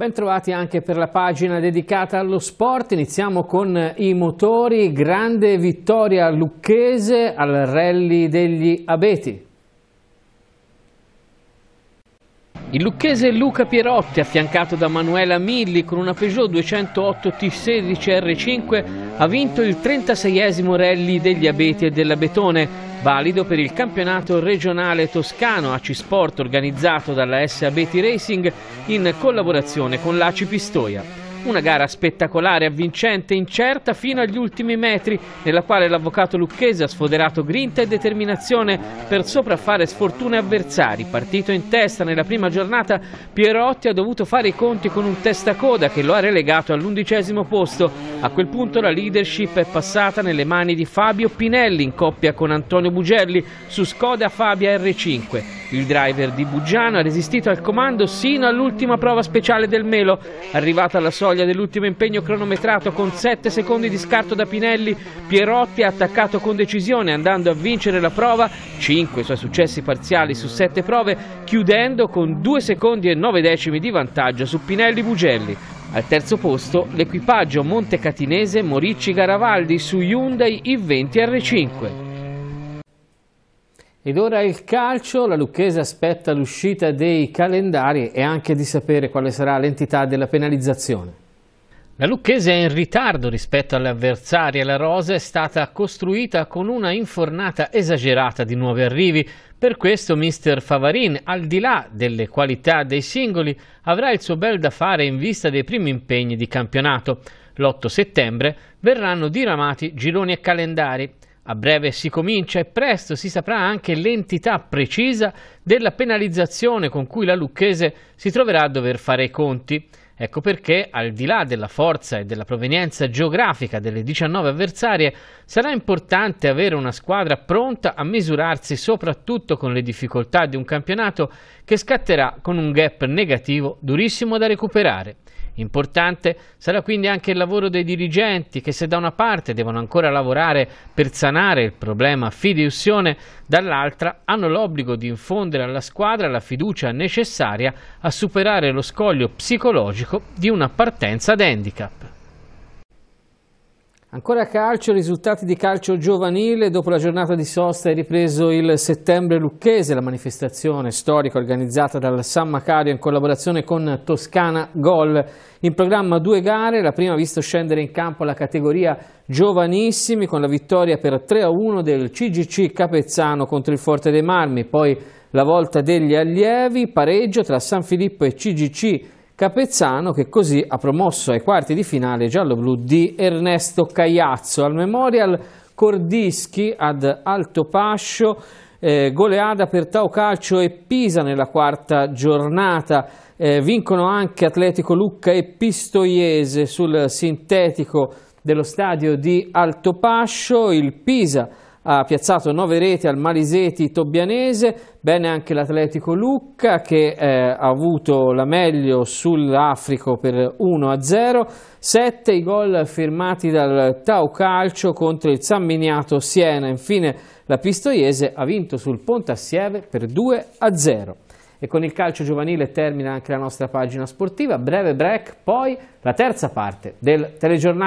Bentrovati anche per la pagina dedicata allo sport, iniziamo con i motori, grande vittoria lucchese al rally degli abeti. Il lucchese Luca Pierotti, affiancato da Manuela Milli con una Peugeot 208 T16 R5, ha vinto il 36esimo rally degli abeti e dell'abetone, valido per il campionato regionale toscano AC Sport organizzato dalla S Abeti Racing in collaborazione con l'ACI Pistoia. Una gara spettacolare, avvincente, incerta fino agli ultimi metri, nella quale l'avvocato lucchese ha sfoderato grinta e determinazione per sopraffare sfortune avversari. Partito in testa nella prima giornata, Pierotti ha dovuto fare i conti con un testacoda che lo ha relegato all'undicesimo posto. A quel punto la leadership è passata nelle mani di Fabio Pinelli in coppia con Antonio Bugelli su Skoda Fabia R5. Il driver di Bugiano ha resistito al comando sino all'ultima prova speciale del Melo. Arrivata alla soglia dell'ultimo impegno cronometrato con 7 secondi di scarto da Pinelli, Pierotti ha attaccato con decisione andando a vincere la prova, 5 suoi successi parziali su 7 prove, chiudendo con 2 secondi e 9 decimi di vantaggio su Pinelli Bugelli. Al terzo posto l'equipaggio montecatinese Morici Garavaldi su Hyundai i20 R5. Ed ora il calcio, la Lucchese aspetta l'uscita dei calendari e anche di sapere quale sarà l'entità della penalizzazione. La Lucchese è in ritardo rispetto alle avversarie. La rosa è stata costruita con una infornata esagerata di nuovi arrivi. Per questo mister Favarin, al di là delle qualità dei singoli, avrà il suo bel da fare in vista dei primi impegni di campionato. L'8 settembre verranno diramati gironi e calendari. A breve si comincia e presto si saprà anche l'entità precisa della penalizzazione con cui la Lucchese si troverà a dover fare i conti. Ecco perché, al di là della forza e della provenienza geografica delle 19 avversarie, sarà importante avere una squadra pronta a misurarsi soprattutto con le difficoltà di un campionato che scatterà con un gap negativo durissimo da recuperare. Importante sarà quindi anche il lavoro dei dirigenti che se da una parte devono ancora lavorare per sanare il problema fideussione, dall'altra hanno l'obbligo di infondere alla squadra la fiducia necessaria a superare lo scoglio psicologico di una partenza d'handicap. Ancora calcio, risultati di calcio giovanile. Dopo la giornata di sosta è ripreso il settembre lucchese, la manifestazione storica organizzata dal San Macario in collaborazione con Toscana Gol. In programma due gare, la prima ha visto scendere in campo la categoria giovanissimi con la vittoria per 3-1 del CGC Capezzano contro il Forte dei Marmi, poi la volta degli allievi, pareggio tra San Filippo e CGC Capezzano che così ha promosso ai quarti di finale giallo-blu di Ernesto Cagliazzo al Memorial Cordischi ad Altopascio, eh, goleada per Tau Calcio e Pisa nella quarta giornata. Eh, vincono anche Atletico Lucca e Pistoiese sul sintetico dello stadio di Altopascio, il Pisa ha piazzato 9 reti al Maliseti Tobianese, bene anche l'Atletico Lucca che eh, ha avuto la meglio sull'Africo per 1-0, sette i gol firmati dal Tau Calcio contro il San Miniato Siena, infine la Pistoiese ha vinto sul Ponte Assieve per 2-0. E con il calcio giovanile termina anche la nostra pagina sportiva, breve break, poi la terza parte del telegiornale.